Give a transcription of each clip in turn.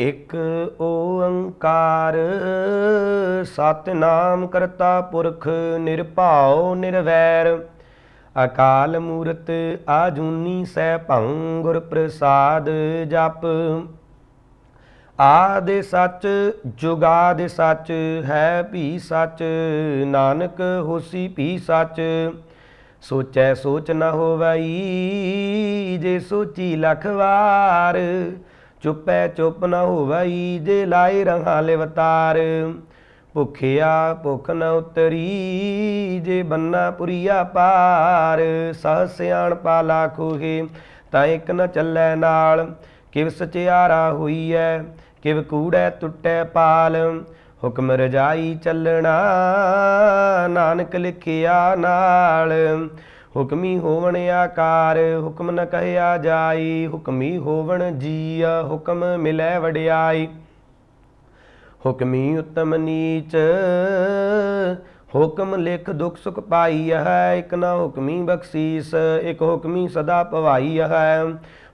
ਇਕ ਓੰਕਾਰ ਸਤਨਾਮ ਕਰਤਾ ਪੁਰਖ ਨਿਰਭਾਉ ਨਿਰਵੈਰ ਅਕਾਲ ਮੂਰਤ ਆਜੂਨੀ ਸੈ ਭੰ ਗੁਰ ਪ੍ਰਸਾਦ ਜਪ ਆਦਿ ਸੱਚ ਜੁਗਾਦਿ ਸੱਚ ਹੈ ਭੀ ਸੱਚ ਨਾਨਕ ਹੋਸੀ ਭੀ ਸੱਚ ਸੋਚੈ ਸੋਚ ਨਾ ਹੋਵਈ ਜੇ ਸੋਚੀ ਲਖ ਵਾਰ ਚੁੱਪੈ ਚੁੱਪ ਨਾ ਹੋਵਈ ਜੇ ਲਾਈ ਰਹਾ ਲਿਵਤਾਰ ਭੁਖਿਆ ਭੁਖ ਨ ਉਤਰੀ ਜੇ ਬੰਨਾ ਪੁਰੀਆ ਪਾਰ ਸਹ ਸਿਆਣ ਪਾਲਾ ਲਾਖੂਹੇ ਤਾਂ ਇੱਕ ਨ ਚੱਲੈ ਨਾਲ ਕਿਵ ਸਚਿਆਰਾ ਹੋਈਐ ਕਿਵ ਕੂੜੈ ਟੁੱਟੈ ਪਾਲ ਹੁਕਮ ਰਜਾਈ ਚੱਲਣਾ ਨਾਨਕ ਲਿਖਿਆ ਨਾਲ ਹੁਕਮੀ ਹੋਵਣ ਆਕਾਰ ਹੁਕਮ ਨ ਕਹਿਆ ਜਾਈ ਹੁਕਮੀ ਹੋਵਣ ਜੀ ਹੁਕਮ ਮਿਲੈ ਵਡਿਆਈ ਹੁਕਮੀ ਉਤਮ ਨੀਚ ਹੁਕਮ ਲਿਖ ਦੁਖ ਸੁਖ ਪਾਈ ਹੈ ਇਕ ਨਾ ਹੁਕਮੀ ਬਖਸ਼ੀਸ ਇਕ ਹੁਕਮੀ ਸਦਾ ਪਵਾਈ ਹੈ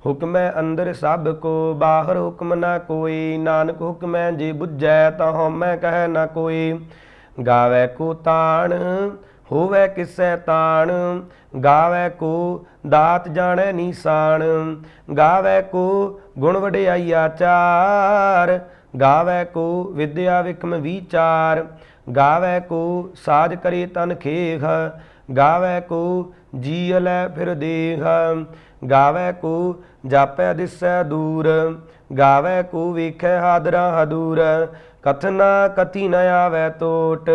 ਹੁਕਮੈ ਅੰਦਰ ਸਭ ਕੋ ਬਾਹਰ ਹੁਕਮ ਨਾ ਕੋਈ ਨਾਨਕ ਹੁਕਮੈ ਜੇ ਬੁੱਝੈ ਤਾਂ ਹਉਮੈ ਕਹਿ ਨਾ ਕੋਈ ਗਾਵੇ ਕੋ ਤਾਣ ਹੋਵੇ ਕਿਸੈ ਤਾਣ ਗਾਵੇ ਕੋ ਦਾਤ ਜਾਣੈ ਨੀਸਾਨ ਗਾਵੇ ਕੋ ਗੁਣ ਵਡਿਆਈ ਆਚਾਰ ਗਾਵੇ ਕੋ ਵਿਦਿਆ ਵਿਕਮ ਵਿਚਾਰ ਗਾਵੇ ਕੋ ਸਾਜ ਕਰੇ ਤਨ ਖੇਖ ਗਾਵੇ ਕੋ ਜੀ ਲੈ ਫਿਰ ਦੇਖ ਗਾਵੇ ਕੋ ਜਾਪੈ ਦਿਸੈ ਦੂਰ ਗਾਵੇ ਕੋ ਵੇਖੈ ਹਾਦਰਾ ਹਦੂਰ ਕਥਨਾ ਕਤੀ ਨ ਆਵੇ ਟੋਟ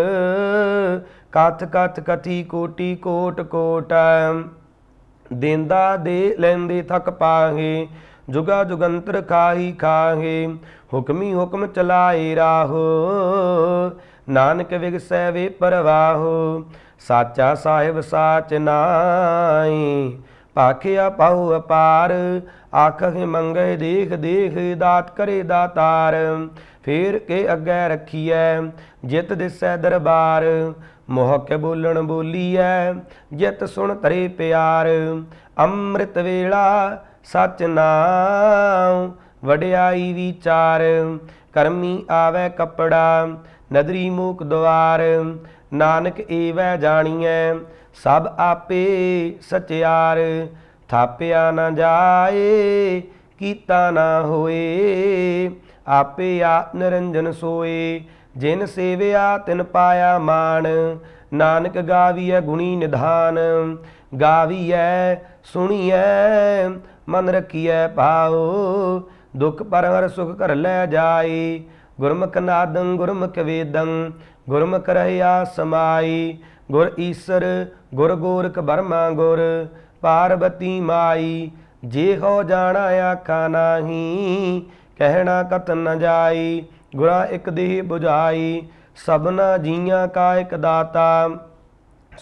ਕਥ ਕਥ ਕਥੀ ਕੋਟੀ ਕੋਟ ਕੋਟ ਦੇਂਦਾ ਦੇ ਲੈਂਦੇ ਥਕ ਪਾਹੇ ਜੁਗਾ ਜੁਗੰਤਰ ਕਾਹੀ ਖਾਹੇ ਹੁਕਮੀ ਹੁਕਮ ਚਲਾਏ ਰਾਹੋ ਨਾਨਕ ਵਿਗਸੈ ਵੇ ਪਰਵਾਹੋ ਸਾਚਾ ਸਾਹਿਬ ਸਾਚ ਨਾਈ ਪਾਖਿਆ ਪਾਉ ਅਪਾਰ ਆਖੇ ਮੰਗੇ ਦੇਖ ਦੇਖ ਦਾਤ ਕਰੇ ਦਾਤਾਰ ਫੇਰ ਕੇ ਅੱਗੇ ਰੱਖੀਐ ਜਿਤ ਦਿਸੈ ਦਰਬਾਰ ਮੋਹ ਕੇ ਬੋਲਣ ਬੋਲੀਐ ਜਿਤ ਸੁਣ ਤਰੇ ਪਿਆਰ ਅੰਮ੍ਰਿਤ ਵੇਲਾ ਸਚ ਨਾਉ ਵਡਿਆਈ ਵਿਚਾਰ ਕਰਮੀ ਆਵੇ ਕਪੜਾ ਨਦਰੀ ਮੂਕ ਦਵਾਰ ਨਾਨਕ ਏਵੈ ਜਾਣੀਐ ਸਭ ਆਪੇ ਸਚਿਆਰ ਥਾਪਿਆ ਨਾ ਜਾਏ ਕੀਤਾ ਨਾ ਹੋਏ ਆਪੇ ਆ ਨਿਰੰਜਨ ਸੋਏ ਜਿਨ ਸੇਵਿਆ ਤਿਨ ਪਾਇਆ ਮਾਣ ਨਾਨਕ ਗਾਵੀਐ ਗੁਣੀ ਨਿਧਾਨ ਗਾਵੀਐ ਸੁਣੀਐ ਮਨ ਰਖੀਐ ਪਾਉ ਦੁਖ ਹਰ ਸੁਖ ਘਰ ਲੈ ਜਾਏ ਗੁਰਮੁਖ ਨਾਦੰ ਗੁਰਮੁਖ ਵੇਦੰ ਗੁਰਮੁਖ ਰਹਿਆ ਸਮਾਈ ਗੁਰ ਈਸ਼ਰ ਗੁਰ ਗੋਰਖ ਬਰਮਾ ਗੁਰ ਪਾਰਬਤੀ ਮਾਈ ਜੇ ਹੋ ਜਾਣਾ ਆਖਾ ਨਹੀਂ ਕਹਿਣਾ ਕਤ ਨ ਜਾਈ ਗੁਰਾ ਇੱਕ ਦੇਹ 부ਝਾਈ ਸਭਨਾ ਜੀਆਂ ਕਾ ਇੱਕ ਦਾਤਾ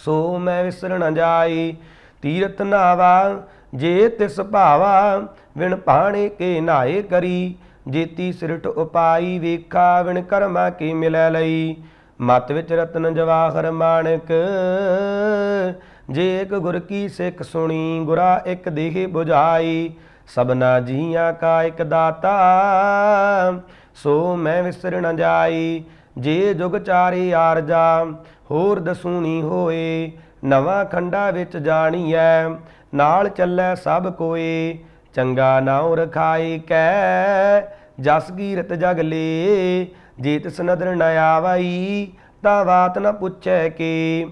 ਸੋ ਮੈਂ ਵਿਸਰ ਨ ਜਾਈ ਤੀਰਤ ਨਾਵਾ ਜੇ ਤਿਸ ਭਾਵਾ ਵਿਣ ਪਾਣੇ ਕੇ ਨਾਏ ਕਰੀ ਜੇਤੀ ਸਿਰਟ ਉਪਾਈ ਵੇਖਾ ਵਿਣ ਕਰਮਾ ਕੀ ਮਿਲੈ ਲਈ ਮਤ ਵਿੱਚ ਰਤਨ ਜਵਾਹਰ ਮਾਨਕ ਜੇ ਇੱਕ ਗੁਰ ਕੀ ਸਿੱਖ ਸੁਣੀ ਗੁਰਾ ਇੱਕ ਦੇਹ 부ਝਾਈ ਸਭਨਾ ਜੀਆਂ ਕਾ ਇੱਕ ਦਾਤਾ ਸੋ ਮੈਂ ਵਿਸਰ ਨ ਜਾਈ ਜੇ ਜੁਗ ਚਾਰੇ ਆਰਜਾ ਹੋਰ ਦਸੂਣੀ ਹੋਏ ਨਵਾਂ ਖੰਡਾ ਵਿੱਚ ਜਾਣੀਐ ਨਾਲ ਚੱਲੈ ਸਭ ਕੋਏ ਚੰਗਾ ਨਾਉ ਰਖਾਈ ਕੈ ਜਸ ਰਤ ਜਗ ਲੇ ਜੇ ਤਿਸ ਨਦਰ ਨ ਆਵਾਈ ਤਾ ਬਾਤ ਨ ਪੁੱਛੈ ਕੀ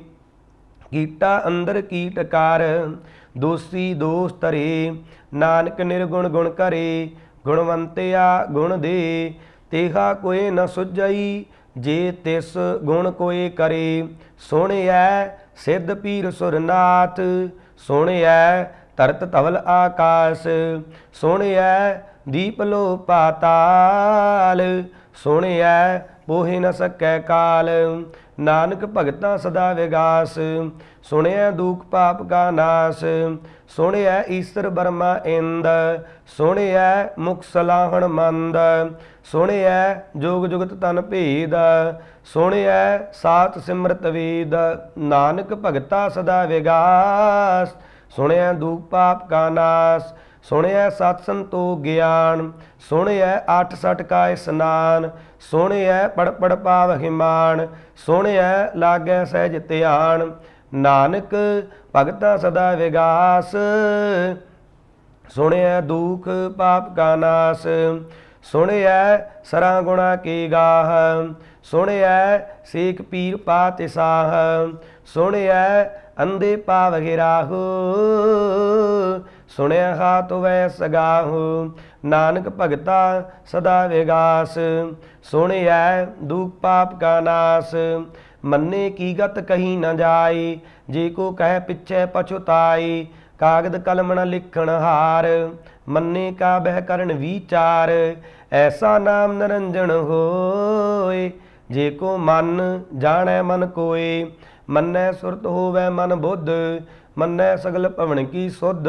ਕੀਟਾ ਅੰਦਰ ਕੀਟ ਕਰ ਦੋਸੀ ਦੋਸ ਤਰੇ ਨਾਨਕ ਨਿਰਗੁਣ ਗੁਣ ਕਰੇ ਗੁਣਵੰਤਿਆ ਗੁਣ ਦੇ ਤੇਹਾ ਕੋਏ ਨ ਸੁਝਈ ਜੇ ਤਿਸ ਗੁਣ ਕੋਏ ਕਰੇ ਸੋਹਣਿਐ ਸਿੱਧ ਪੀਰ ਸੁਰਨਾਥ ਸੋਹਣਿਐ ਤਰਤ ਤਵਲ ਆਕਾਸ਼ ਸੋਹਣਿਐ ਦੀਪ ਲੋ ਪਾਤਾਲ ਸੋਹਣਿਐ ਪੋਹਿ ਨ ਸਕੈ ਕਾਲ ਨਾਨਕ ਭਗਤਾ ਸਦਾ ਵਿਗਾਸ ਸੁਣਿਆ ਦੂਖ ਪਾਪ ਕਾ ਨਾਸ ਸੁਣਿਆ ਈਸ਼ਰ ਬਰਮਾ ਇੰਦ ਸੁਣਿਆ ਮੁਖ ਸਲਾਹਣ ਮੰਦ ਸੁਣਿਆ ਜੋਗ ਜੁਗਤ ਤਨ ਭੇਦ ਸੁਣਿਆ ਸਾਤ ਸਿਮਰਤ ਵੇਦ ਨਾਨਕ ਭਗਤਾ ਸਦਾ ਵਿਗਾਸ ਸੁਣਿਆ ਦੂਖ ਪਾਪ ਕਾ ਨਾਸ ਸੁਣਿਆ ਸਤ ਸੰਤੋ ਗਿਆਨ ਅਠ ਸਟ ਕਾ ਇਸਨਾਨ ਸੁਣਿਆ ਪੜ ਪੜ ਪਾਵ ਹਿਮਾਨ ਸੁਣਿਆ ਲਾਗੈ ਸਹਿਜ ਧਿਆਨ ਨਾਨਕ ਭਗਤਾ ਸਦਾ ਵਿਗਾਸ ਸੁਣਿਆ ਦੁਖ ਪਾਪ ਕਾ ਨਾਸ ਸੁਣਿਆ ਸਰਾ ਗੁਣਾ ਕੀ ਗਾਹ ਸੁਣਿਆ ਸੇਖ ਪੀਰ ਪਾ ਸਾਹ ਸੁਣਿਆ ਅੰਦੇ ਪਾਵ ਗਿਰਾਹੂ ਸੁਣਿਆ ਹਾ ਵੈ ਸਗਾਹੁ ਨਾਨਕ ਭਗਤਾ ਸਦਾ ਵਿਗਾਸ ਸੁਣਿਐ ਦੁਖ ਪਾਪ ਕਾ ਨਾਸ ਮੰਨੇ ਕੀ ਗਤ ਕਹੀ ਨ ਜਾਏ ਜੇ ਕੋ ਕਹਿ ਪਿਛੈ ਪਛੁਤਾਈ ਕਾਗਦ ਕਲਮ ਨ ਲਿਖਣ ਹਾਰ ਮੰਨੇ ਕਾ ਬਹਿ ਕਰਨ ਵਿਚਾਰ ਐਸਾ ਨਾਮ ਨਰੰਜਣ ਹੋਏ ਜੇ ਕੋ ਮਨ ਜਾਣੈ ਮਨ ਕੋਏ ਮੰਨੈ ਸੁਰਤ ਹੋਵੇ ਮਨ ਬੁੱਧ ਮੰਨੈ ਸਗਲ ਭਵਨ ਕੀ ਸੁਧ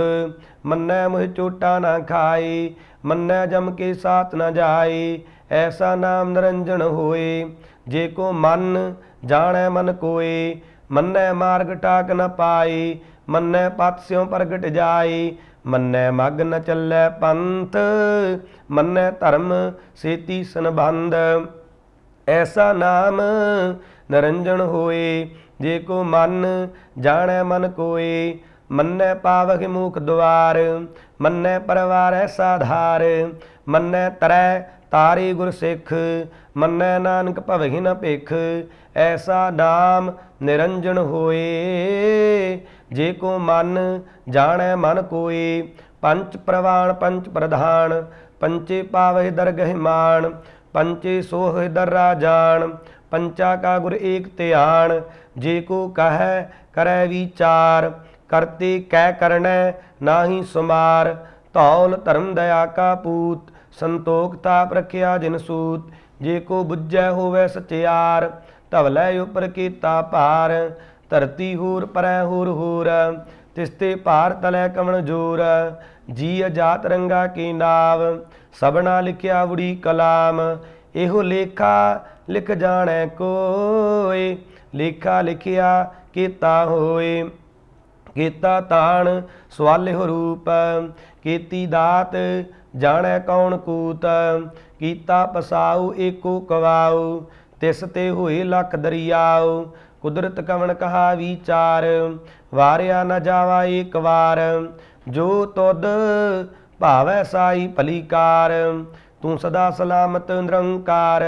ਮੰਨੈ ਮੋਹਿ ਚੋਟਾ ਨਾ ਖਾਈ ਮੰਨੈ ਜਮ ਕੇ ਸਾਥ ਨਾ ਜਾਏ ਐਸਾ ਨਾਮ ਨਰੰਜਣ ਹੋਏ ਜੇ ਕੋ ਮਨ ਜਾਣੈ ਮਨ ਕੋਏ ਮੰਨੈ ਮਾਰਗ ਟਾਕ ਨ ਪਾਈ ਮੰਨੈ ਪਤ ਸਿਉ ਪ੍ਰਗਟ ਜਾਈ ਮੰਨੈ ਮਗ ਨ ਚੱਲੈ ਪੰਥ ਮੰਨੈ ਧਰਮ ਸੇਤੀ ਸੰਬੰਧ ਐਸਾ ਨਾਮ ਨਰੰਜਣ ਹੋਏ ਜੇ ਕੋ ਮਨ ਜਾਣੈ ਮਨ ਕੋਏ ਮੰਨੈ ਪਾਵਹਿ ਮੂਖ ਦੁਆਰ ਮੰਨੈ ਪਰਵਾਰੈ ਸਾਧਾਰ ਮੰਨੈ ਤਰੈ ਤਾਰੇ ਗੁਰ ਸਿੱਖ ਮੰਨੈ ਨਾਨਕ ਭਵਹਿ ਨ ਭੇਖ ਐਸਾ ਨਾਮ ਨਿਰੰਜਨ ਹੋਏ ਜੇ ਕੋ ਮਨ ਜਾਣੈ ਮਨ ਕੋਏ ਪੰਚ ਪ੍ਰਵਾਣ ਪੰਚ ਪ੍ਰਧਾਨ ਪੰਚੇ ਪਾਵਹਿ ਦਰਗਹਿ ਮਾਨ ਪੰਚੇ ਸੋਹਿ ਦਰ ਰਾਜਾਨ ਪੰਚਾ ਕਾ ਗੁਰ ਏਕ ਧਿਆਨ ਜੇ ਕੋ ਕਹੈ ਕਰੈ ਵਿਚਾਰ ਕਰਤੇ ਕਹਿ ਕਰਨੈ ਨਾਹੀ ਸੁਮਾਰ ਧੌਲ ਧਰਮ ਦਇਆ ਕਾ ਪੂਤ ਸੰਤੋਖ ਤਾਪ ਰਖਿਆ ਜਿਨ ਸੂਤ ਜੇ ਕੋ ਬੁੱਝੈ ਹੋਵੇ ਸਚਿਆਰ ਧਵਲੇ ਉਪਰ ਕੀਤਾ ਭਾਰ ਧਰਤੀ ਹੂਰ ਪਰੈ ਹੂਰ ਹੂਰ ਤਿਸਤੇ ਭਾਰ ਤਲੈ ਕਮਣ ਜੋਰ ਜੀ ਅਜਾਤ ਰੰਗਾ ਕੀ ਨਾਵ ਸਭਨਾ ਲਿਖਿਆ ਉੜੀ ਕਲਾਮ ਇਹੋ ਲੇਖਾ ਲਿਖ ਜਾਣੈ ਕੋਈ ਲੇਖਾ ਲਿਖਿਆ ਕੀਤਾ ਹੋਏ ਕੀਤਾ ਤਾਣ ਸਵਾਲਿਹੁ ਰੂਪ ਕੀਤੀ ਦਾਤ ਜਾਣੈ ਕੌਣ ਕੂਤ ਕੀਤਾ ਪਸਾਉ ਏਕੋ ਕਵਾਉ ਤਿਸ ਤੇ ਹੋਏ ਲਖ ਦਰਿਆਉ ਕੁਦਰਤ ਕਵਣ ਕਹਾ ਵਿਚਾਰ ਵਾਰਿਆ ਨਾ ਜਾਵਾ ਏਕ ਵਾਰ ਜੋ ਤੁਦ ਭਾਵੈ ਸਾਈ ਭਲੀਕਾਰ ਤੂੰ ਸਦਾ ਸਲਾਮਤ ਨਿਰੰਕਾਰ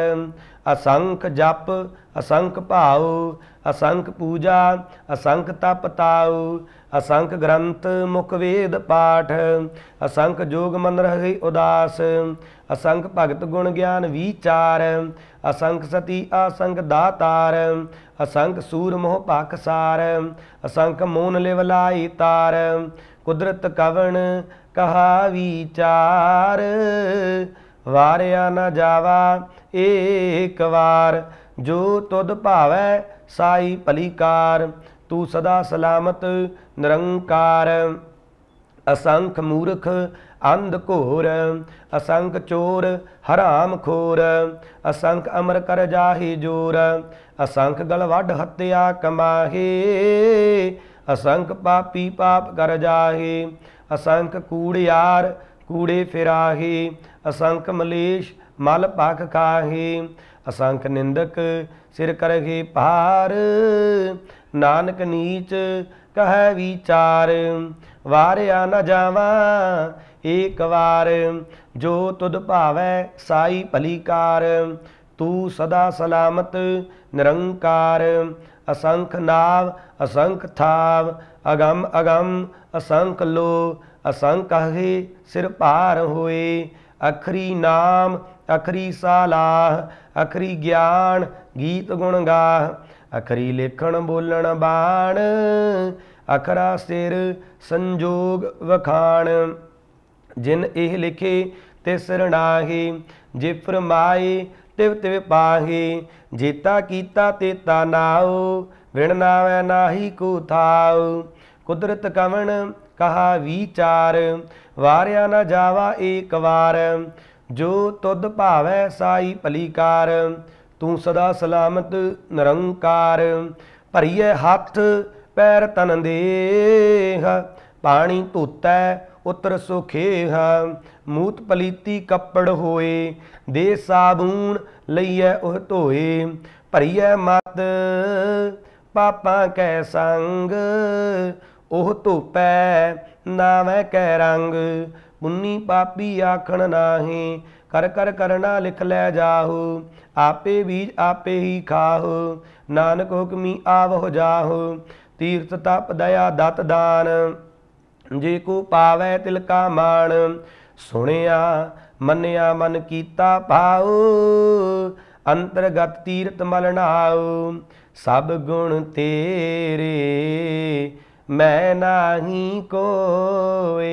ਅਸੰਖ ਜਪ ਅਸੰਖ ਭਾਉ ਅਸੰਖ ਪੂਜਾ ਅਸੰਖ ਤਪ ਤਾਉ ਅਸੰਖ ਗ੍ਰੰਥ ਮੁਖ ਵੇਦ ਪਾਠ ਅਸੰਖ ਜੋਗ ਮਨ ਰਹੀ ਉਦਾਸ ਅਸੰਖ ਭਗਤ ਗੁਣ ਗਿਆਨ ਵਿਚਾਰ ਅਸੰਖ ਸਤੀ ਅਸੰਖ ਦਾਤਾਰ ਅਸੰਖ ਸੂਰ ਮੋਹ ਪਾਕਸਾਰ ਅਸੰਖ ਮੂਨ ਲਿਵਲਾਈ ਤਾਰ ਕੁਦਰਤ ਕਵਣ ਕਹਾ ਵਿਚਾਰ ਵਾਰਿਆ ਨਾ ਜਾਵਾ ਏਕ ਵਾਰ ਜੋ ਤੁਧ ਭਾਵੈ ਸਾਈ ਪਲੀਕਾਰ ਤੂੰ ਸਦਾ ਸਲਾਮਤ ਨਿਰੰਕਾਰ ਅਸੰਖ ਮੂਰਖ ਅੰਧ ਘੋਰ ਅਸੰਖ ਚੋਰ ਹਰਾਮ ਖੋਰ ਅਸੰਖ ਅਮਰ ਕਰ ਜਾਹੀ ਜੋਰ ਅਸੰਖ ਗਲ ਵੱਢ ਹੱਤਿਆ ਕਮਾਹੇ ਅਸੰਖ ਪਾਪੀ ਪਾਪ ਕਰ ਜਾਹੇ ਅਸੰਖ ਕੂੜਿਆਰ ਕੂੜੇ ਫਿਰਾਹੇ ਅਸੰਖ ਮਲੇਸ਼ ਮਲ ਪਾਖ ਕਾਹੀ ਅਸੰਖ ਨਿੰਦਕ ਸਿਰ ਕਰਹੇ ਭਾਰ ਨਾਨਕ ਨੀਚ ਕਹੈ ਵਿਚਾਰ ਵਾਰਿਆ ਨ ਜਾਵਾ ਏਕ ਵਾਰ ਜੋ ਤੁਧ ਭਾਵੈ ਸਾਈ ਭਲੀਕਾਰ ਤੂੰ ਸਦਾ ਸਲਾਮਤ ਨਿਰੰਕਾਰ ਅਸੰਖ ਨਾਵ ਅਸੰਖ ਥਾਵ ਅਗੰਮ ਅਗੰਮ ਅਸੰਖ ਲੋ ਅਸੰਖ ਹੈ ਸਿਰ ਭਾਰ ਹੋਏ ਅਖਰੀ ਨਾਮ ਅਖਰੀ ਸਲਾਹ ਅਖਰੀ ਗਿਆਨ ਗੀਤ ਗੁਣ ਗਾਹ ਅਖਰੀ ਲੇਖਣ ਬੋਲਣ ਬਾਣ ਅਖਰਾ ਸਿਰ ਸੰਜੋਗ ਵਖਾਣ ਜਿਨ ਇਹ ਲਿਖੇ ਤੇ ਸਰਣਾਹੀ ਜੇ ਫਰਮਾਏ ਤਿਵ ਤਿਵ ਪਾਹੀ ਜੀਤਾ ਕੀਤਾ ਤੇ ਨਾਉ ਵਿਣ ਨਾਵੇ ਨਾਹੀ ਕੋ ਥਾਉ ਕੁਦਰਤ ਕਵਣ ਕਹਾ ਵਿਚਾਰ ਵਾਰਿਆ ਨਾ ਜਾਵਾ ਏਕ ਵਾਰ ਜੋ ਤੁਧ ਭਾਵੈ ਸਾਈ ਭਲੀਕਾਰ ਤੂੰ ਸਦਾ ਸਲਾਮਤ ਨਿਰੰਕਾਰ ਭਰੀਏ ਹੱਥ ਪੈਰ ਤਨ ਦੇਹ ਪਾਣੀ ਧੋਤੈ ਉਤਰ ਸੁਖੇਹ ਮੂਤ ਪਲੀਤੀ ਕੱਪੜ ਹੋਏ ਦੇ ਸਾਬੂਨ ਲਈਐ ਉਹ ਧੋਏ ਭਰੀਏ ਮਤ ਪਾਪਾਂ ਕੈ ਸੰਗ ਉਹ ਧੋਪੈ ਨਾਵੇਂ ਕੈ ਰੰਗ ਮੁੰਨੀ ਪਾਪੀ ਆਖਣ ਨਾਹੀ ਕਰ ਕਰ ਕਰਣਾ ਲਿਖ ਲੈ ਜਾਹੂ ਆਪੇ ਬੀਜ ਆਪੇ ਹੀ ਖਾਹੂ ਨਾਨਕ ਹੁਕਮੀ ਆਵਹੁ ਜਾਹੂ ਤੀਰਥ ਤਪ ਦਇਆ ਦਤ ਦਾਨ ਜੇ ਕੋ ਪਾਵੇ ਤਿਲ ਕਾ ਮਾਣ ਸੁਣਿਆ ਮੰਨਿਆ ਮਨ ਕੀਤਾ ਭਾਉ ਅੰਤਰਗਤ ਤੀਰਤ ਮਲਣਾਉ ਸਭ ਗੁਣ ਤੇਰੇ ਮੈਂ ਨਾਹੀ ਕੋਏ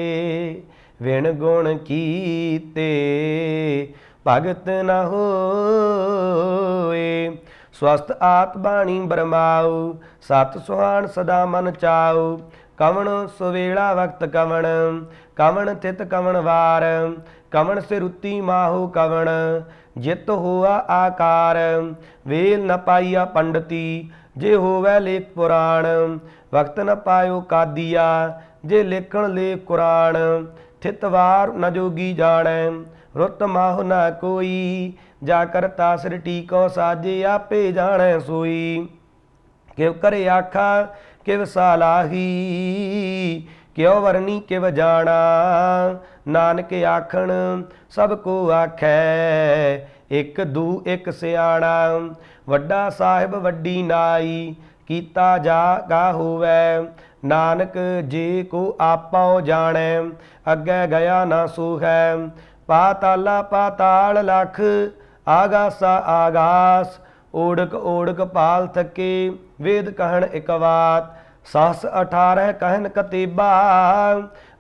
ਵਿਣ ਗੁਣ ਕੀਤੇ ਭਗਤ ਨਾ ਹੋਏ ਸਵਸਤ ਆਤ ਬਾਣੀ ਬਰਮਾਉ ਸਤ ਸੁਹਾਣ ਸਦਾ ਮਨ ਚਾਉ ਕਵਣ ਸੁਵੇਲਾ ਵਕਤ ਕਵਣ ਕਵਣ ਤਿਤ ਕਵਣ ਵਾਰ ਕਵਣ ਸੇ ਰੁੱਤੀ ਮਾਹੋ ਕਵਣ ਜਿਤ ਹੋਆ ਆਕਾਰ ਵੇਲ ਨ ਪਾਈਆ ਪੰਡਤੀ ਜੇ ਹੋਵੇ ਲੇਖ ਪੁਰਾਣ ਵਕਤ ਨ ਪਾਇਓ ਕਾਦੀਆ ਜੇ ਲੇਖਣ ਲੇ ਕੁਰਾਨ ਥਿਤਵਾਰ ਨ ਜੋਗੀ ਜਾਣੈ ਰੁੱਤ ਮਾਹੁ ਨ ਕੋਈ ਜਾ ਕਰਤਾ ਸ੍ਰਿਟੀ ਕੋ ਸਾਜੇ ਆਪੇ ਜਾਣੈ ਸੋਈ ਕਿਵ ਕਰ ਆਖਾ ਕਿਵ ਸਾਲਾਹੀ ਕਿਉ ਵਰਨੀ ਕਿਵ ਜਾਣਾ ਨਾਨਕ ਆਖਣ ਸਭ ਕੋ ਆਖੈ ਇੱਕ ਦੂ ਇੱਕ ਸਿਆਣਾ ਵੱਡਾ ਸਾਹਿਬ ਵੱਡੀ ਨਾਈ ਕੀਤਾ ਜਾ ਗਾ ਹੋਵੇ ਨਾਨਕ ਜੇ ਕੋ ਆਪਾਉ ਜਾਣੈ ਅੱਗੇ ਗਿਆ ਨਾ ਸੁਖੈ ਪਾਤਾਲਾ ਪਾਤਾਲ ਲਖ ਆਗਾਸਾ ਆਗਾਸ ਓੜਕ ਓੜਕ ਪਾਲ ਥਕੇ ਵੇਦ ਕਹਣ ਇਕ ਵਾਤ ਸਾਸ 18 ਕਹਿਨ ਕਤੇਬਾ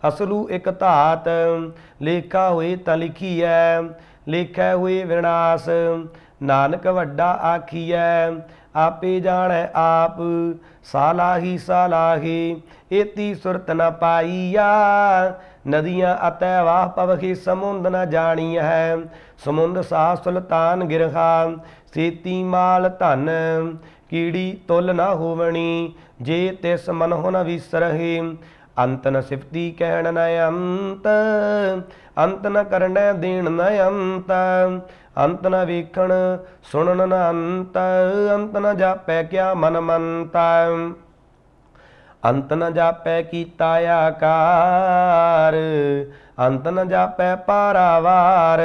ਅਸਲੂ ਇਕ ਧਾਤ ਲੇਖਾ ਹੋਏ ਤਾਂ ਲਿਖੀਐ ਲੇਖੈ ਹੋਏ ਵਿਨਾਸ਼ ਨਾਨਕ ਵੱਡਾ ਆਖੀਐ ਆਪੇ ਜਾਣੈ ਆਪ ਸਾਲਾਹੀ ਸਾਲਾਹੀ ਏਤੀ ਸੁਰਤ ਨ ਪਾਈਆ ਨਦੀਆਂ ਅਤੈ ਵਾਹ ਪਵਖੀ ਸਮੁੰਦ ਨ ਜਾਣੀ ਹੈ ਸਮੁੰਦ ਸਾ ਸੁਲਤਾਨ ਗਿਰਹਾ ਸੇਤੀ ਮਾਲ ਧਨ ਕੀੜੀ ਤੁਲ ਨਾ ਹੋਵਣੀ ਜੇ ਤਿਸ ਮਨ ਹੋ ਨਾ ਵਿਸਰਹੀ ਅੰਤ ਨ ਸਿਫਤੀ ਕਹਿਣ ਨ ਅੰਤ ਅੰਤ ਨ ਕਰਨੈ ਦੇਣ ਨ ਅੰਤ ਅੰਤ ਨ ਵੇਖਣ ਸੁਣਨ ਨ ਅੰਤ ਅੰਤ ਨ ਜਾਪੈ ਕਿਆ ਮਨ ਮੰਤਾ ਅੰਤ ਨ ਜਾਪੈ ਕੀਤਾ ਆਕਾਰ ਅੰਤ ਨ ਜਾਪੈ ਪਾਰਾਵਾਰ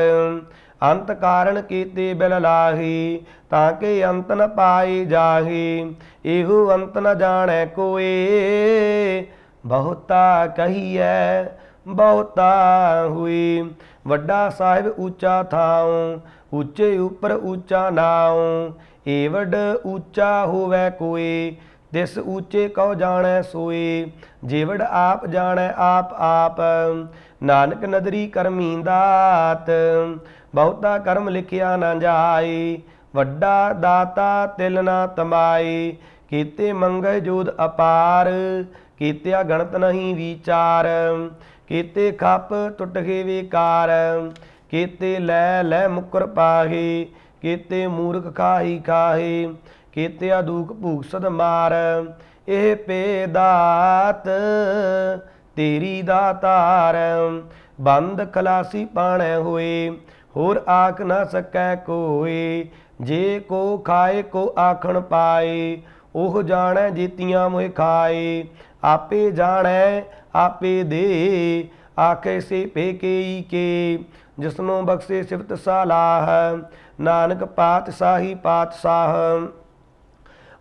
ਅੰਤ ਕਾਰਣ ਕੀਤੇ ਬਿਨ ਲਾਹੀ ਤਾਂ ਕਿ ਅੰਤ ਨ ਪਾਈ ਜਾਹੀ ਇਹੋ ਅੰਤ ਨ ਜਾਣੈ ਕੋਏ ਬਹੁਤਾ ਕਹੀਐ ਬਹੁਤਾ ਹੋਈ ਵੱਡਾ ਸਾਹਿਬ ਉੱਚਾ ਥਾਉ ਉੱਚੇ ਉੱਪਰ ਉੱਚਾ ਨਾਉ ਏਵਡ ਉੱਚਾ ਹੋਵੇ ਕੋਈ ਦਿਸ ਉੱਚੇ ਕਉ ਜਾਣੈ ਸੋਏ ਜੀਵੜ ਆਪ ਜਾਣੈ ਆਪ ਆਪ ਨਾਨਕ ਨਦਰੀ ਕਰਮੀ ਦਾਤ ਬਹੁਤਾ ਕਰਮ ਲਿਖਿਆ ਨਾ ਜਾਈ ਵੱਡਾ ਦਾਤਾ ਤਿਲ ਨਾ ਤਮਾਈ ਕੀਤੇ ਮੰਗੈ ਜੋਦ ਅਪਾਰ ਕੀਤਿਆ ਗਣਤ ਨਹੀਂ ਵਿਚਾਰ ਕੀਤੇ ਖੱਪ ਟੁੱਟ ਗਏ ਵਿਕਾਰ ਕੀਤੇ ਲੈ ਲੈ ਮੁਕਰ ਪਾਹੀ ਕੀਤੇ ਮੂਰਖ ਖਾਹੀ ਕਾਹੀ ਕੀਤੇ ਦੂਖ ਭੂਖ ਸਦ ਮਾਰ ਇਹ ਪੇਦਾਤ ਤੇਰੀ ਦਾਤਾਰ ਬੰਦ ਖਲਾਸੀ ਪਾਣੇ ਹੋਏ ਹੋਰ ਆਖ ਨਾ ਸਕੈ ਕੋਈ ਜੇ ਕੋ ਖਾਏ ਕੋ ਆਖਣ ਪਾਏ ਉਹ ਜਾਣੈ ਜੀਤੀਆਂ ਮੋਇ ਖਾਏ ਆਪੇ ਜਾਣੈ ਆਪੇ ਦੇ ਆਖੇ ਸੇ ਪੇਕੇਈ ਕੇ ਜਿਸਨੋ ਬਖਸ਼ੇ ਸਿਫਤ ਸਾਲਾਹ ਨਾਨਕ ਪਾਤਸ਼ਾਹੀ ਪਾਤਸ਼ਾਹ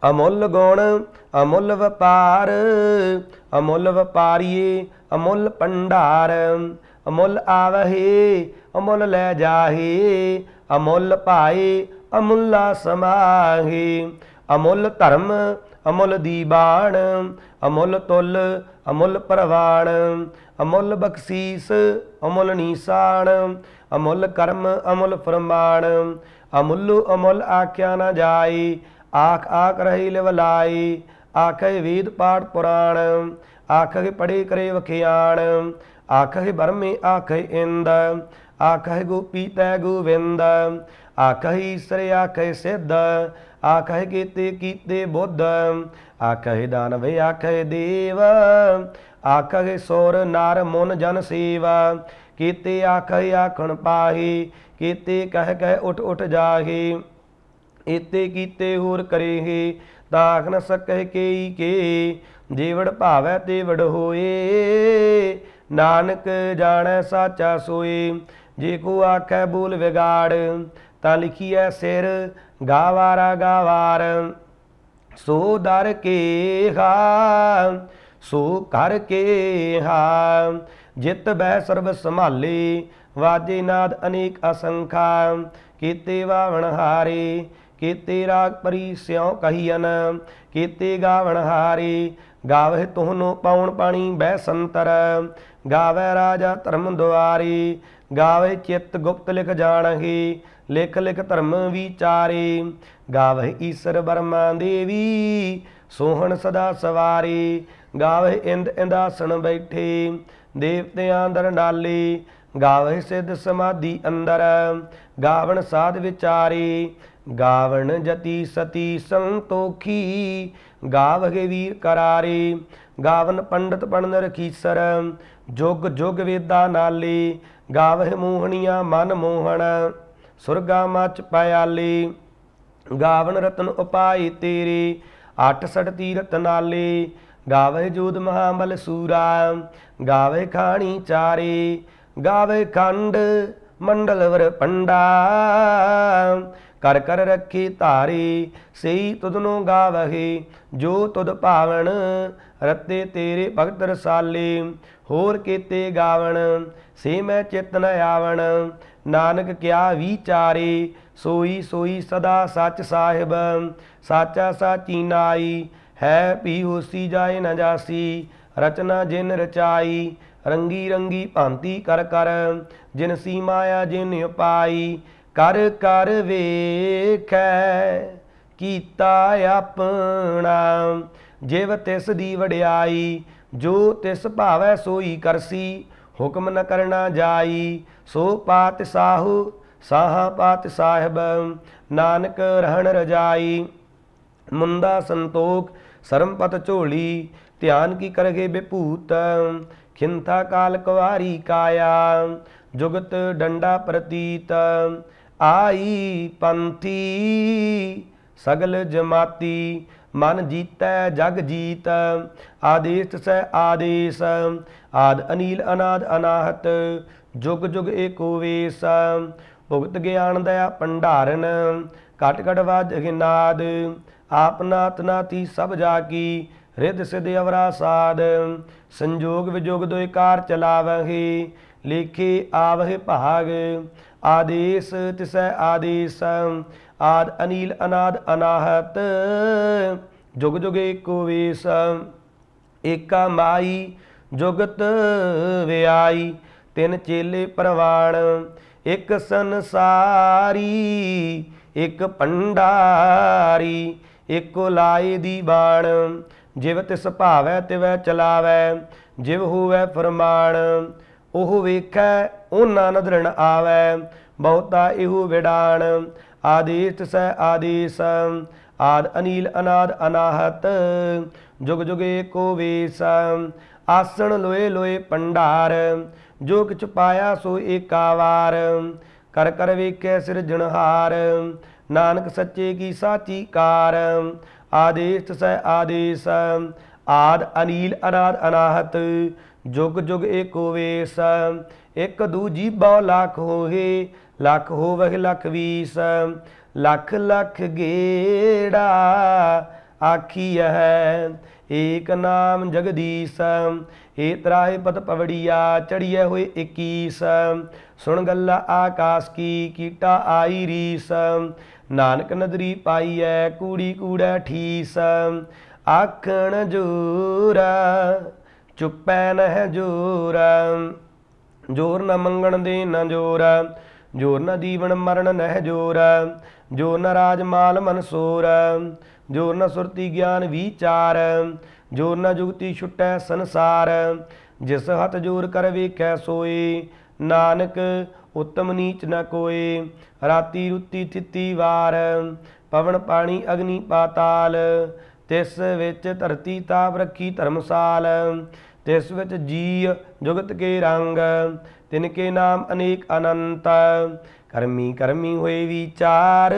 ਅਮੁੱਲ ਗੁਣ ਅਮੁੱਲ ਵਪਾਰ ਅਮੁੱਲ ਵਪਾਰੀਏ ਅਮੁੱਲ ਪੰਡਾਰ ਅਮੁੱਲ ਆਵਹੀ ਅਮੁੱਲ ਲੈ ਜਾਹੀ ਅਮੁੱਲ ਭਾਈ ਅਮੁੱਲਾ ਸਮਾਹੀ ਅਮੁੱਲ ਧਰਮ ਅਮੁੱਲ ਬਾਣ ਅਮੁੱਲ ਤੁਲ ਅਮੁੱਲ ਪ੍ਰਵਾਣ ਅਮੁੱਲ ਬਖਸ਼ੀਸ ਅਮੁੱਲ ਨੀਸਾਣ ਅਮੁੱਲ ਕਰਮ ਅਮੁੱਲ ਫਰਮਾਨ ਅਮੁੱਲੂ ਅਮੁੱਲ ਆਖਿਆ ਨਾ ਜਾਈ ਆਖ ਆਖ ਰਹੀ ਲਵਲਾਈ ਆਖੇ ਵੇਦ ਪਾਠ ਪੁਰਾਣ ਆਖੇ ਪੜੇ ਕਰੇ ਵਖਿਆਣ ਆਖਹਿ ਬਰਮੇ ਆਖਹਿ ਇੰਦ ਆਖਹਿ ਗੋਪੀ ਤੈ ਗੋਵਿੰਦ ਆਖਹਿ ਈਸ਼ਰ ਆਖਹਿ ਸਿੱਧ ਆਖਹਿ ਕੀਤੇ ਕੀਤੇ ਬੁੱਧ ਆਖਹਿ ਦਾਨਵ ਆਖਹਿ ਦੇਵ ਆਖਹਿ ਸੋਰ ਨਰ ਮਨ ਜਨ ਸੇਵਾ ਕੀਤੇ ਆਖਹਿ ਆਖਣ ਪਾਹੀ ਕੀਤੇ ਕਹਿ ਕਹਿ ਉਠ ਉਠ ਜਾਹੀ ਇਤੇ ਕੀਤੇ ਹੋਰ ਕਰੇਹੀ ਤਾਖ ਨ ਸਕਹਿ ਕੇਈ ਕੇ ਜੀਵੜ ਭਾਵੈ ਤੇ ਵੜ ਹੋਏ ਨਾਨਕ ਜਾਣੈ ਸਾਚਾ ਸੋਈ ਜੇ ਕੋ ਆਖੈ ਬੂਲ ਵਿਗਾੜ ਤਾਂ ਲਿਖੀਐ ਸਿਰ ਗਾਵਾਰਾ ਗਾਵਾਰ ਸੋ ਦਰ ਕੇ ਹਾ ਸੋ ਕਰ ਕੇ ਹਾ ਜਿਤ ਬੈ ਸਰਬ ਸੰਭਾਲੇ ਵਾਜੇ ਨਾਦ ਅਨੇਕ ਅਸੰਖਾ ਕੀਤੇ ਵਾਵਣ ਹਾਰੇ ਕੀਤੇ ਰਾਗ ਪਰੀ ਸਿਉ ਕਹੀਨ ਕੀਤੇ ਗਾਵਣ ਹਾਰੇ ਗਾਵਹਿ ਤੁਹਨੋ ਪਾਉਣ ਪਾਣੀ ਬੈ ਸੰਤਰ ਗਾਵੇ ਰਾਜਾ ਧਰਮ ਦੁਆਰੀ ਗਾਵੇ ਚਿਤ ਗੁਪਤ ਲਿਖ ਜਾਣਹੀ ਲਿਖ ਲਿਖ ਧਰਮ ਵਿਚਾਰੇ ਗਾਵੇ ਈਸ਼ਰ ਬਰਮਾ ਦੇਵੀ ਸੋਹਣ ਸਦਾ ਸਵਾਰੀ ਗਾਵੇ ਇੰਦ ਇੰਦਾਸਣ ਬੈਠੇ ਦੇਵਤਿਆਂ ਅੰਦਰ ਡਾਲੇ ਗਾਵੇ ਸਿੱਧ ਸਮਾਧੀ ਅੰਦਰ ਗਾਵਣ ਸਾਧ ਵਿਚਾਰੇ ਗਾਵਣ ਜਤੀ ਸਤੀ ਸੰਤੋਖੀ ਗਾਵਗੇ ਵੀਰ ਕਰਾਰੇ ਗਾਵਨ ਪੰਡਤ ਪੜਨ ਰਖੀਸਰ ਜੁਗ ਜੁਗ ਵੇਦਾ ਨਾਲੀ ਗਾਵਹਿ ਮੋਹਣੀਆਂ ਮਨ ਮੋਹਣ ਸੁਰਗਾ ਮਚ ਪਿਆਲੀ ਗਾਵਨ ਰਤਨ ਉਪਾਈ ਤੇਰੀ 86 ਤੀਰਤ ਨਾਲੀ ਗਾਵੇ ਜੂਦ ਮਹਾਮਲ ਸੂਰਾ ਗਾਵੇ ਖਾਣੀ ਚਾਰੇ ਗਾਵੇ ਖੰਡ ਮੰਡਲ ਵਰ ਪੰਡਾ ਕਰ ਕਰ ਰੱਖੀ ਧਾਰੀ ਸਈ ਨੂੰ ਗਾਵਹੀ ਜੋ ਤੁਧ ਪਾਵਣ ਰਤੇ ਤੇਰੇ ਭਗਤ ਰਸਾਲੇ ਹੋਰ ਕੀਤੇ ਗਾਵਣ ਸੇ ਮੈਂ ਚਿਤ ਨ ਆਵਣ ਨਾਨਕ ਕਿਆ ਵਿਚਾਰੇ ਸੋਈ ਸੋਈ ਸਦਾ ਸੱਚ ਸਾਹਿਬ ਸਾਚਾ ਸਾਚੀ ਨਾਈ ਹੈ ਪੀ ਹੋਸੀ ਜਾਏ ਨ ਜਾਸੀ ਰਚਨਾ ਜਿਨ ਰਚਾਈ ਰੰਗੀ ਰੰਗੀ ਭਾਂਤੀ ਕਰ ਕਰ ਜਿਨ ਸੀ ਮਾਇਆ ਜਿਨ ਉਪਾਈ ਕਰ ਕਰ ਵੇਖੈ ਕੀਤਾ ਆਪਣਾ ਜਿਵ ਤਿਸ ਦੀ ਵਡਿਆਈ ਜੋ ਤਿਸ ਭਾਵੈ ਸੋਈ ਕਰਸੀ ਹੁਕਮ ਨ ਕਰਨਾ ਜਾਈ ਸੋ ਪਾਤ ਸਾਹੂ ਸਾਹਾ ਪਾਤ ਸਾਹਿਬ ਨਾਨਕ ਰਹਿਣ ਰਜਾਈ ਮੁੰਦਾ ਸੰਤੋਖ ਸਰਮਪਤ ਝੋਲੀ ਧਿਆਨ ਕੀ ਕਰਗੇ ਬਿਪੂਤ ਖਿੰਤਾ ਕਾਲ ਕੁਵਾਰੀ ਕਾਇਆ ਜੁਗਤ ਡੰਡਾ ਪ੍ਰਤੀਤ ਆਈ ਪੰਥੀ ਸਗਲ ਜਮਾਤੀ ਮਨ ਜੀਤੈ ਜਗ ਜੀਤ ਆਦੇਸ਼ ਸੈ ਆਦੇਸ਼ ਆਦ ਅਨੀਲ ਅਨਾਦ ਅਨਾਹਤ ਜੁਗ ਜੁਗ ਏਕੋ ਵੇਸ ਭੁਗਤ ਗਿਆਨ ਦਇਆ ਭੰਡਾਰਨ ਘਟ ਘਟ ਵਾਜ ਗਿਨਾਦ ਆਪਨਾਤ ਨਾਤੀ ਸਭ ਜਾ ਕੀ ਰਿਧ ਸਿਧ ਅਵਰਾ ਸਾਦ ਸੰਜੋਗ ਵਿਜੋਗ ਦੋਇਕਾਰ ਚਲਾਵਹੀ ਲੇਖੀ ਆਵਹਿ ਭਾਗ ਆਦੇਸ਼ ਤਿਸੈ ਆਦੇਸ਼ ਆਦ ਅਨੀਲ ਅਨਾਦ ਅਨਾਹਤ ਜੁਗ ਜੁਗ ਏਕੋ ਵੇਸ ਏਕਾ ਮਾਈ ਜੁਗਤ ਵਿਆਈ ਤਿੰਨ ਚੇਲੇ ਪ੍ਰਵਾਣ ਇੱਕ ਸੰਸਾਰੀ ਇੱਕ ਪੰਡਾਰੀ ਇੱਕੋ ਲਾਏ ਦੀ ਬਾਣ ਜਿਵ ਤਿਸ ਭਾਵੈ ਤਿਵੈ ਚਲਾਵੈ ਜਿਵ ਹੋਵੈ ਫਰਮਾਨ ਉਹ ਵੇਖੈ ਉਹ ਨਾਨਦ ਰਣ ਆਵੈ ਬਹੁਤਾ ਇਹੋ ਵਿਡਾਣ ਆਦੇਸ਼ ਸਹਿ ਆਦੇਸ ਆਦ ਅਨੀਲ ਅਨਾਦ ਅਨਾਹਤ ਜੁਗ ਜੁਗੇ ਕੋ ਵੇਸ ਆਸਣ ਲੋਏ ਲੋਏ ਪੰਡਾਰ ਜੋ ਕਿਛ ਪਾਇਆ ਸੋ ਏਕਾਵਾਰ ਕਰ ਕਰ ਵੇਖੈ ਸਿਰਜਣਹਾਰ ਨਾਨਕ ਸੱਚੇ ਕੀ ਸਾਚੀ ਕਾਰ ਆਦੇਸ਼ ਸਹਿ ਆਦੇਸ਼ ਆਦ ਅਨੀਲ ਅਨਾਦ ਅਨਾਹਤ ਜੁਗ ਜੁਗ ਏਕੋ ਵੇਸ ਇੱਕ ਦੂਜੀ ਬਉ ਲੱਖ ਹੋਏ ਲੱਖ ਹੋਵਹਿ ਲੱਖ ਵੀਸ ਲੱਖ ਲੱਖ ਗੇੜਾ ਆਖੀਐ ਏਕ ਨਾਮ ਜਗਦੀਸ਼ ਏ ਤਰਾਏ ਪਤ ਪਵੜੀਆ ਚੜੀਐ ਹੋਏ 21 ਸੁਣ ਗੱਲਾ ਆਕਾਸ਼ ਕੀ ਕੀਟਾ ਆਈ ਰੀਸ ਨਾਨਕ ਨਦਰੀ ਪਾਈਐ ਕੂੜੀ ਕੂੜਾ ਠੀਸ ਆਖਣ ਜੂਰ ਚੁੱਪੈ ਨਹਿ ਜੂਰ ਜੋਰ ਨ ਮੰਗਣ ਦੇ ਨ ਜੋਰ ਜੋ ਨ ਜੀਵਨ ਮਰਨ ਨਹਿ ਜੋਰ ਜੋ ਨ ਰਾਜ ਮਾਲ ਮਨਸੂਰ ਜੋ ਨ ਸੁਰਤੀ ਗਿਆਨ ਵਿਚਾਰ ਜੋ ਨ ਜੁਗਤੀ ਛੁਟੈ ਸੰਸਾਰ ਜਿਸ ਹੱਥ ਜੋਰ ਕਰ ਵੇਖੈ ਸੋਈ ਨਾਨਕ ਉਤਮ ਨੀਚ ਨ ਕੋਈ ਰਾਤੀ ਰੁੱਤੀ ਤਿੱਤੀ ਵਾਰ ਪਵਨ ਪਾਣੀ ਅਗਨੀ ਪਾਤਾਲ ਤਿਸ ਵਿੱਚ ਧਰਤੀ ਤਾਪ ਰੱਖੀ ਧਰਮਸਾਲ ਤਿਸ ਵਿੱਚ ਜੀ ਜੁਗਤ ਕੇ ਰੰਗ ਤਿਨ ਕੇ ਨਾਮ ਅਨੇਕ ਅਨੰਤ ਕਰਮੀ ਕਰਮੀ ਹੋਏ ਵਿਚਾਰ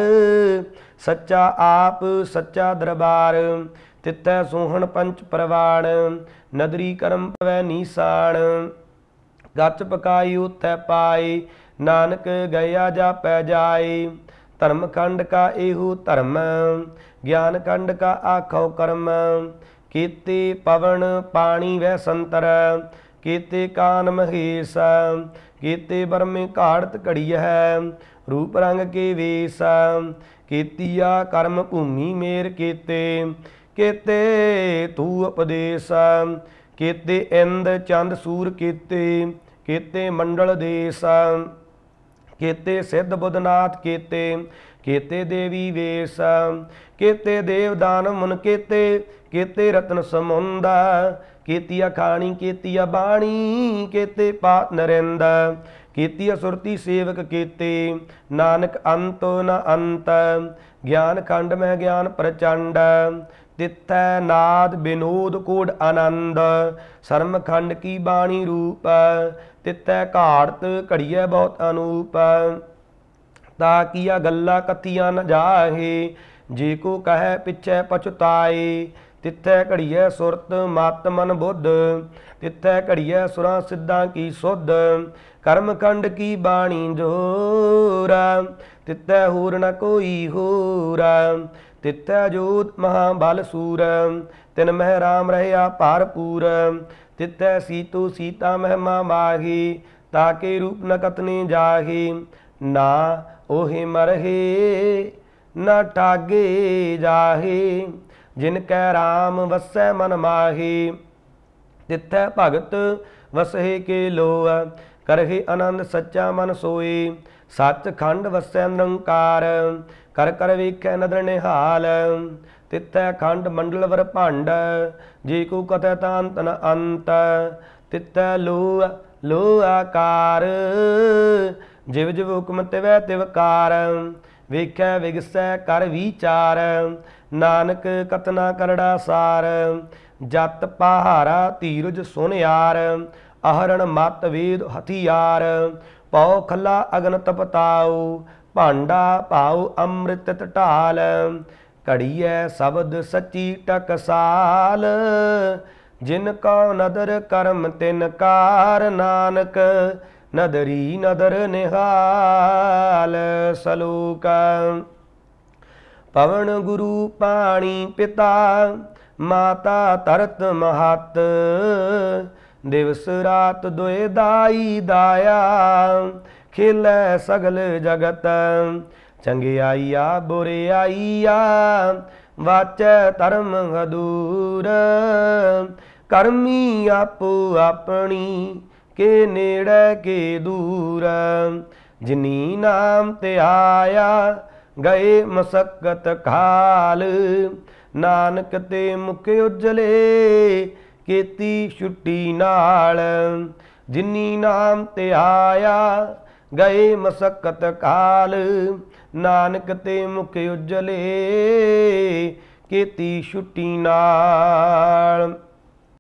ਸੱਚਾ ਆਪ ਸੱਚਾ ਦਰਬਾਰ ਤਿੱਤੈ ਸੋਹਣ ਪੰਚ ਪ੍ਰਵਾਣ ਨਦਰੀ ਕਰਮ ਪਵੈ ਨੀਸਾਣ ਗੱਚ ਪਕਾਈ ਉਤੈ ਪਾਏ ਨਾਨਕ ਗਿਆ ਜਾਪੈ ਜਾਏ ਧਰਮ ਕੰਡ ਕਾ ਇਹੋ ਧਰਮ ਗਿਆਨ ਕੰਡ ਕਾ ਆਖੋ ਕਰਮ ਕੀਤੀ ਪਵਨ ਪਾਣੀ ਵੈ ਸੰਤਰ ਕੀਤੇ ਕਾਨ ਮਹੀਸ ਕੀਤੇ ਬਰਮੇ ਘਾੜਤ ਘੜੀ ਹੈ ਰੂਪ ਰੰਗ ਕੇ ਵੇਸ ਕੀਤੀਆ ਕਰਮ ਭੂਮੀ ਮੇਰ ਕੀਤੇ ਕੀਤੇ ਤੂ ਉਪਦੇਸ ਕੀਤੇ ਇੰਦ ਚੰਦ ਸੂਰ ਕੀਤੇ ਕੀਤੇ ਮੰਡਲ ਦੇਸ ਕੇਤੇ ਸਿੱਧ ਬੁੱਧਨਾਥ ਕੇਤੇ ਕੇਤੇ ਦੇਵੀ ਵੇਸ ਕੇਤੇ ਦੇਵਦਾਨ ਦਾਨ ਮਨ ਕੇਤੇ ਕੇਤੇ ਰਤਨ ਸਮੁੰਦਾ ਕੀਤੀਆ ਖਾਣੀ ਕੀਤੀਆ ਬਾਣੀ ਕੀਤੇ ਪਾਤ ਨਰਿੰਦ ਕੀਤੀ ਅਸੁਰਤੀ ਸੇਵਕ ਕੀਤੇ ਨਾਨਕ ਅੰਤ ਨ ਅੰਤ ਗਿਆਨ ਖੰਡ ਮੈਂ ਗਿਆਨ ਪ੍ਰਚੰਡ ਤਿੱਥੈ ਨਾਦ ਬਿਨੋਦ ਕੋਡ ਆਨੰਦ ਸਰਮ ਖੰਡ ਕੀ ਬਾਣੀ ਰੂਪ ਤਿੱਤੈ ਘਾੜਤ ਘੜੀਐ ਬਹੁਤ ਅਨੂਪ ਤਾ ਕੀਆ ਗੱਲਾ ਕਤੀਆਂ ਨ ਜਾਹੇ ਜੇ ਕੋ ਕਹੈ ਪਿਛੈ ਪਛਤਾਏ ਤਿੱਥੈ ਘੜੀਐ ਸੁਰਤ ਮਤ ਮਨ ਬੁੱਧ ਤਿੱਥੈ ਘੜੀਐ ਸੁਰਾਂ ਸਿੱਧਾਂ ਕੀ ਸੁਧ ਕਰਮ ਕੰਡ ਕੀ ਬਾਣੀ ਜੋਰ ਤਿੱਥੈ ਹੂਰ ਨ ਕੋਈ ਹੋਰ ਤਿੱਥੈ ਜੋਤ ਮਹਾ ਬਲ ਸੂਰ ਤਿਨ ਮਹਿ ਰਾਮ ਰਹਿਆ ਭਰਪੂਰ ਤਿਤੈ ਸੀਤੂ ਸੀਤਾ ਮਹਿਮਾ ਮਾਹੀ ਤਾਕੇ ਰੂਪ ਨ ਕਤਨੀ ਜਾਹੀ ਨਾ ਉਹੇ ਮਰਹੇ ਨਾ ਟਾਗੇ ਜਾਹੀ ਜਿਨ ਕੈ RAM ਵਸੈ ਮਨ ਮਾਹੀ ਤਿਤੈ ਭਗਤ ਵਸਹਿ ਕੇ ਲੋਅ ਕਰਹਿ ਆਨੰਦ ਸੱਚਾ ਮਨ ਸੋਈ ਸੱਚ ਖੰਡ ਵਸੈ ਨਿਰੰਕਾਰ ਕਰ ਕਰ ਵੇਖੈ ਨਦਰ ਨਿਹਾਲ ਤਿੱਥੈ ਖੰਡ ਮੰਡਲ ਵਰ ਭੰਡ ਜੇ ਕੋ ਕਥੈ ਤਾਂ ਤਨ ਅੰਤ ਤਿੱਥੈ ਲੋ ਲੋ ਆਕਾਰ ਜਿਵ ਜਿਵ ਹੁਕਮ ਤਿਵੈ ਤਿਵਕਾਰ ਵੇਖੈ ਵਿਗਸੈ ਕਰ ਵਿਚਾਰ ਨਾਨਕ ਕਤਨਾ ਕਰੜਾ ਸਾਰ ਜਤ ਪਹਾਰਾ ਧੀਰਜ ਸੁਨਿਆਰ ਅਹਰਣ ਮਤ ਵੇਦ ਹਥਿਆਰ ਪਉ ਖੱਲਾ ਅਗਨ ਤਪਤਾਉ ਭਾਂਡਾ ਪਾਉ ਅੰਮ੍ਰਿਤ ਤਟਾਲ ਘੜੀਐ ਸ਼ਬਦ ਸੱਚੀ ਟਕਸਾਲ ਜਿਨ ਕੋ ਨਦਰ ਕਰਮ ਤਿਨ ਕਾਰ ਨਾਨਕ ਨਦਰੀ ਨਦਰ ਨਿਹਾਲ ਸਲੂਕ ਪਵਨ ਗੁਰੂ ਪਾਣੀ ਪਿਤਾ ਮਾਤਾ ਤਰਤ ਮਹਤ ਦਿਵਸ ਰਾਤ ਦੁਇ ਦਾਈ ਦਾਇਆ ਖਿਲੈ ਸਗਲ ਜਗਤ ਬੁਰਿਆਈ ਆ ਵਾਚ ਧਰਮ ਅਦੂਰ ਕਰਮੀ ਆਪੋ ਆਪਣੀ ਕੇ ਨੇੜੇ ਕੇ ਦੂਰ ਜਿਨੀ ਨਾਮ ਤੇ ਆਇਆ ਗਏ ਮਸਕਤ ਖਾਲ ਨਾਨਕ ਤੇ ਮੁਖ ਉਜਲੇ ਕੀਤੀ ਛੁੱਟੀ ਨਾਲ ਜਿਨੀ ਨਾਮ ਤੇ ਆਇਆ ਗਏ ਮਸਕਤ ਕਾਲ ਨਾਨਕ ਤੇ ਮੁਖ ਉਜਲੇ ਕੀਤੀ ਛੁੱਟੀ ਨਾਲ